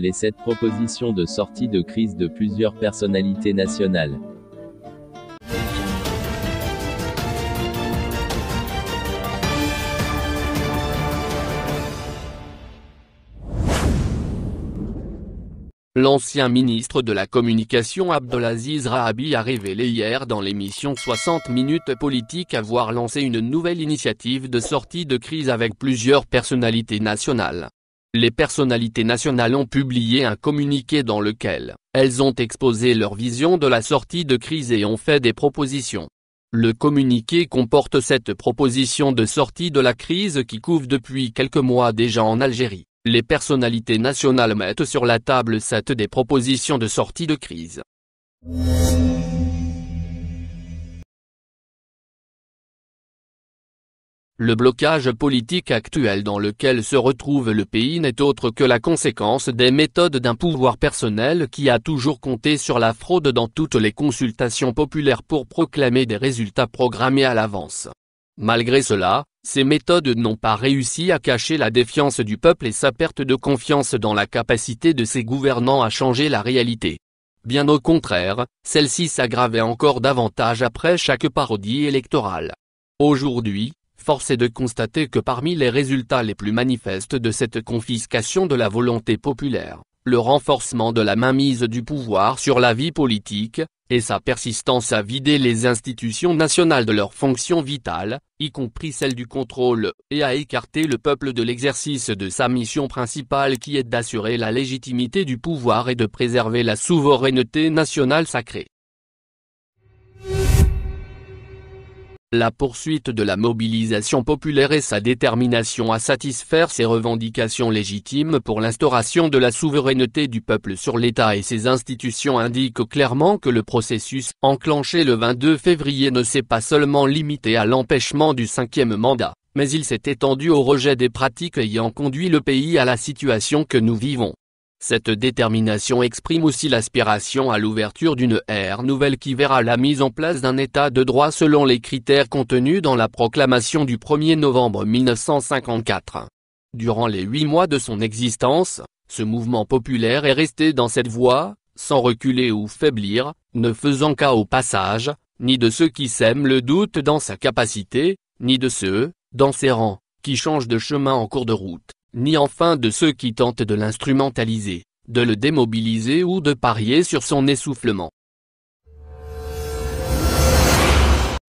les sept propositions de sortie de crise de plusieurs personnalités nationales. L'ancien ministre de la Communication Abdelaziz Rahabi a révélé hier dans l'émission 60 minutes politique avoir lancé une nouvelle initiative de sortie de crise avec plusieurs personnalités nationales les personnalités nationales ont publié un communiqué dans lequel, elles ont exposé leur vision de la sortie de crise et ont fait des propositions. Le communiqué comporte cette proposition de sortie de la crise qui couvre depuis quelques mois déjà en Algérie. Les personnalités nationales mettent sur la table cette des propositions de sortie de crise. Le blocage politique actuel dans lequel se retrouve le pays n'est autre que la conséquence des méthodes d'un pouvoir personnel qui a toujours compté sur la fraude dans toutes les consultations populaires pour proclamer des résultats programmés à l'avance. Malgré cela, ces méthodes n'ont pas réussi à cacher la défiance du peuple et sa perte de confiance dans la capacité de ses gouvernants à changer la réalité. Bien au contraire, celle-ci s'aggravait encore davantage après chaque parodie électorale. Aujourd'hui, Force est de constater que parmi les résultats les plus manifestes de cette confiscation de la volonté populaire, le renforcement de la mainmise du pouvoir sur la vie politique, et sa persistance à vider les institutions nationales de leurs fonctions vitales, y compris celle du contrôle, et à écarter le peuple de l'exercice de sa mission principale qui est d'assurer la légitimité du pouvoir et de préserver la souveraineté nationale sacrée. La poursuite de la mobilisation populaire et sa détermination à satisfaire ses revendications légitimes pour l'instauration de la souveraineté du peuple sur l'État et ses institutions indiquent clairement que le processus enclenché le 22 février ne s'est pas seulement limité à l'empêchement du cinquième mandat, mais il s'est étendu au rejet des pratiques ayant conduit le pays à la situation que nous vivons. Cette détermination exprime aussi l'aspiration à l'ouverture d'une ère nouvelle qui verra la mise en place d'un état de droit selon les critères contenus dans la proclamation du 1er novembre 1954. Durant les huit mois de son existence, ce mouvement populaire est resté dans cette voie, sans reculer ou faiblir, ne faisant cas au passage, ni de ceux qui sèment le doute dans sa capacité, ni de ceux, dans ses rangs, qui changent de chemin en cours de route ni enfin de ceux qui tentent de l'instrumentaliser, de le démobiliser ou de parier sur son essoufflement.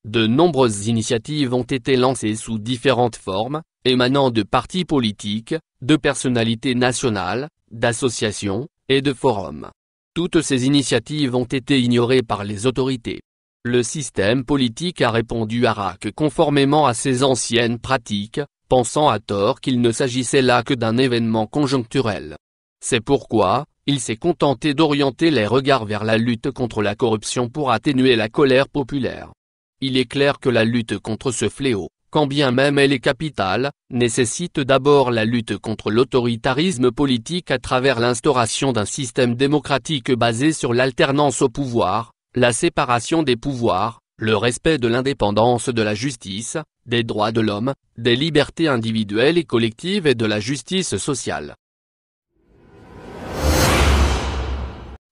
De nombreuses initiatives ont été lancées sous différentes formes, émanant de partis politiques, de personnalités nationales, d'associations, et de forums. Toutes ces initiatives ont été ignorées par les autorités. Le système politique a répondu à RAC conformément à ses anciennes pratiques, pensant à tort qu'il ne s'agissait là que d'un événement conjoncturel. C'est pourquoi, il s'est contenté d'orienter les regards vers la lutte contre la corruption pour atténuer la colère populaire. Il est clair que la lutte contre ce fléau, quand bien même elle est capitale, nécessite d'abord la lutte contre l'autoritarisme politique à travers l'instauration d'un système démocratique basé sur l'alternance au pouvoir, la séparation des pouvoirs, le respect de l'indépendance de la justice, des droits de l'homme, des libertés individuelles et collectives et de la justice sociale.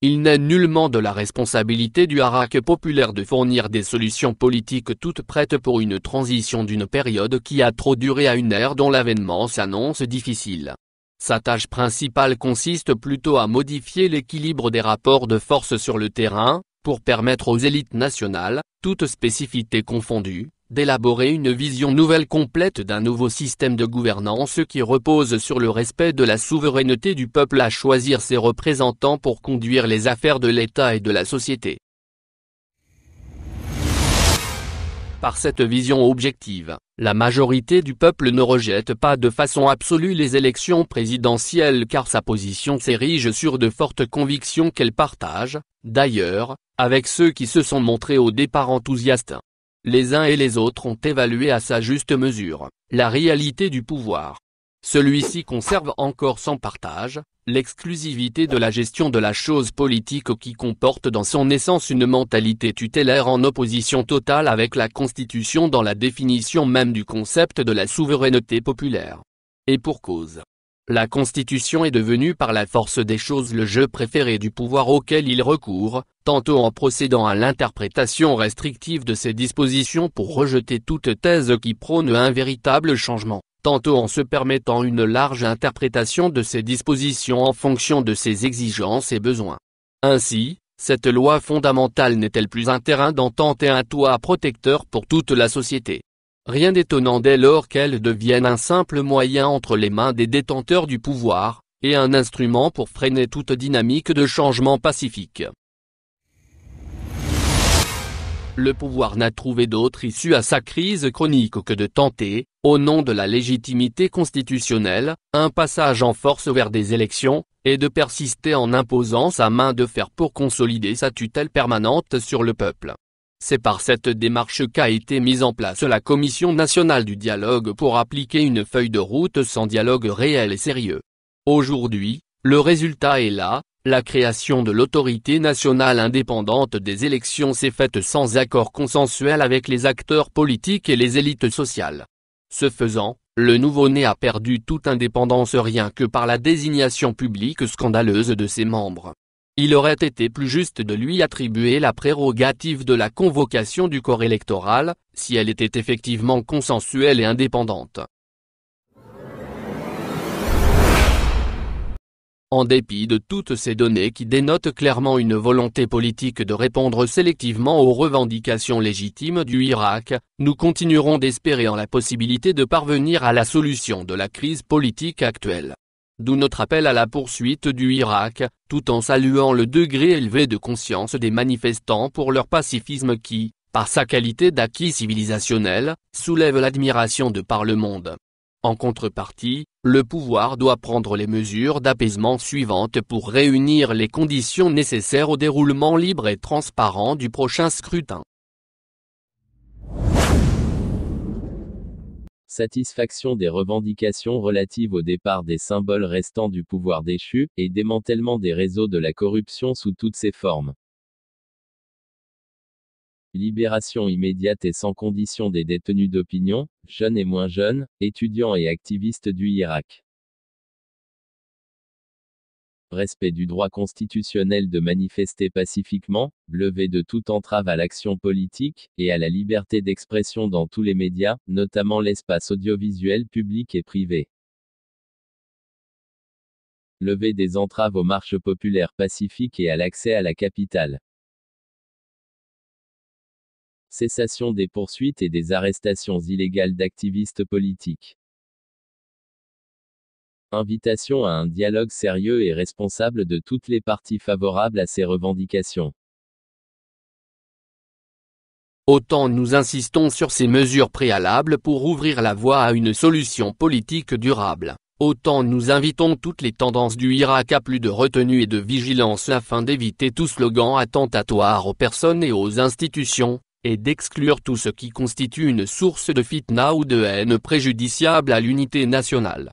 Il n'est nullement de la responsabilité du Harak populaire de fournir des solutions politiques toutes prêtes pour une transition d'une période qui a trop duré à une ère dont l'avènement s'annonce difficile. Sa tâche principale consiste plutôt à modifier l'équilibre des rapports de force sur le terrain, pour permettre aux élites nationales, toutes spécificités confondues, d'élaborer une vision nouvelle complète d'un nouveau système de gouvernance qui repose sur le respect de la souveraineté du peuple à choisir ses représentants pour conduire les affaires de l'État et de la société. Par cette vision objective, la majorité du peuple ne rejette pas de façon absolue les élections présidentielles car sa position s'érige sur de fortes convictions qu'elle partage, d'ailleurs, avec ceux qui se sont montrés au départ enthousiastes. Les uns et les autres ont évalué à sa juste mesure, la réalité du pouvoir, celui-ci conserve encore sans partage, l'exclusivité de la gestion de la chose politique qui comporte dans son essence une mentalité tutélaire en opposition totale avec la Constitution dans la définition même du concept de la souveraineté populaire. Et pour cause. La Constitution est devenue par la force des choses le jeu préféré du pouvoir auquel il recourt, tantôt en procédant à l'interprétation restrictive de ses dispositions pour rejeter toute thèse qui prône un véritable changement tantôt en se permettant une large interprétation de ses dispositions en fonction de ses exigences et besoins. Ainsi, cette loi fondamentale n'est-elle plus un terrain d'entente et un toit protecteur pour toute la société Rien d'étonnant dès lors qu'elle devienne un simple moyen entre les mains des détenteurs du pouvoir, et un instrument pour freiner toute dynamique de changement pacifique le pouvoir n'a trouvé d'autre issue à sa crise chronique que de tenter, au nom de la légitimité constitutionnelle, un passage en force vers des élections, et de persister en imposant sa main de fer pour consolider sa tutelle permanente sur le peuple. C'est par cette démarche qu'a été mise en place la Commission nationale du dialogue pour appliquer une feuille de route sans dialogue réel et sérieux. Aujourd'hui, le résultat est là, la création de l'autorité nationale indépendante des élections s'est faite sans accord consensuel avec les acteurs politiques et les élites sociales. Ce faisant, le nouveau-né a perdu toute indépendance rien que par la désignation publique scandaleuse de ses membres. Il aurait été plus juste de lui attribuer la prérogative de la convocation du corps électoral, si elle était effectivement consensuelle et indépendante. en dépit de toutes ces données qui dénotent clairement une volonté politique de répondre sélectivement aux revendications légitimes du Irak, nous continuerons d'espérer en la possibilité de parvenir à la solution de la crise politique actuelle. D'où notre appel à la poursuite du Irak, tout en saluant le degré élevé de conscience des manifestants pour leur pacifisme qui, par sa qualité d'acquis civilisationnel, soulève l'admiration de par le monde. En contrepartie, le pouvoir doit prendre les mesures d'apaisement suivantes pour réunir les conditions nécessaires au déroulement libre et transparent du prochain scrutin. Satisfaction des revendications relatives au départ des symboles restants du pouvoir déchu, et démantèlement des réseaux de la corruption sous toutes ses formes. Libération immédiate et sans condition des détenus d'opinion, jeunes et moins jeunes, étudiants et activistes du Irak. Respect du droit constitutionnel de manifester pacifiquement, levée de toute entrave à l'action politique, et à la liberté d'expression dans tous les médias, notamment l'espace audiovisuel public et privé levée des entraves aux marches populaires pacifiques et à l'accès à la capitale. Cessation des poursuites et des arrestations illégales d'activistes politiques. Invitation à un dialogue sérieux et responsable de toutes les parties favorables à ces revendications. Autant nous insistons sur ces mesures préalables pour ouvrir la voie à une solution politique durable, autant nous invitons toutes les tendances du Irak à plus de retenue et de vigilance afin d'éviter tout slogan attentatoire aux personnes et aux institutions, et d'exclure tout ce qui constitue une source de fitna ou de haine préjudiciable à l'unité nationale.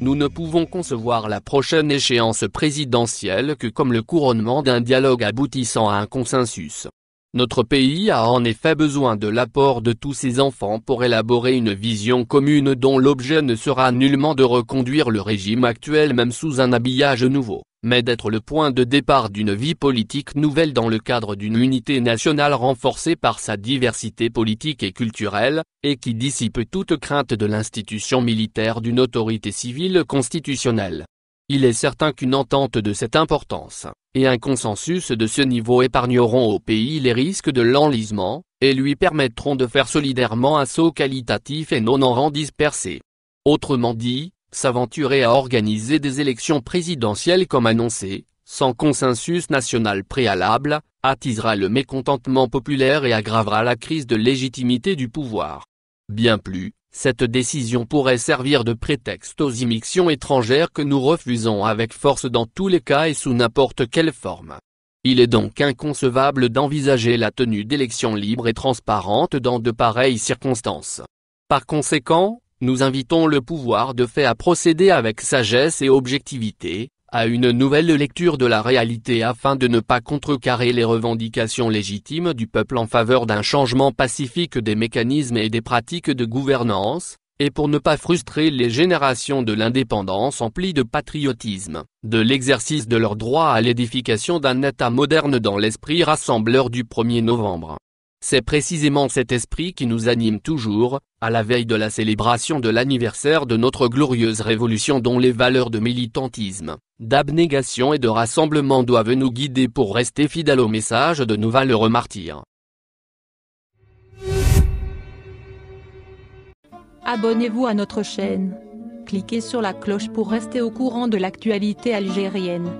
Nous ne pouvons concevoir la prochaine échéance présidentielle que comme le couronnement d'un dialogue aboutissant à un consensus. Notre pays a en effet besoin de l'apport de tous ses enfants pour élaborer une vision commune dont l'objet ne sera nullement de reconduire le régime actuel même sous un habillage nouveau, mais d'être le point de départ d'une vie politique nouvelle dans le cadre d'une unité nationale renforcée par sa diversité politique et culturelle, et qui dissipe toute crainte de l'institution militaire d'une autorité civile constitutionnelle. Il est certain qu'une entente de cette importance, et un consensus de ce niveau épargneront au pays les risques de l'enlisement, et lui permettront de faire solidairement un saut qualitatif et non en rang dispersé. Autrement dit, s'aventurer à organiser des élections présidentielles comme annoncé, sans consensus national préalable, attisera le mécontentement populaire et aggravera la crise de légitimité du pouvoir. Bien plus, cette décision pourrait servir de prétexte aux immixtions étrangères que nous refusons avec force dans tous les cas et sous n'importe quelle forme. Il est donc inconcevable d'envisager la tenue d'élections libres et transparentes dans de pareilles circonstances. Par conséquent, nous invitons le pouvoir de fait à procéder avec sagesse et objectivité, à une nouvelle lecture de la réalité afin de ne pas contrecarrer les revendications légitimes du peuple en faveur d'un changement pacifique des mécanismes et des pratiques de gouvernance, et pour ne pas frustrer les générations de l'indépendance emplies de patriotisme, de l'exercice de leur droit à l'édification d'un État moderne dans l'esprit rassembleur du 1er novembre. C'est précisément cet esprit qui nous anime toujours, à la veille de la célébration de l'anniversaire de notre glorieuse révolution dont les valeurs de militantisme, d'abnégation et de rassemblement doivent nous guider pour rester fidèles au message de nos valeurs martyrs. Abonnez-vous à notre chaîne. Cliquez sur la cloche pour rester au courant de l'actualité algérienne.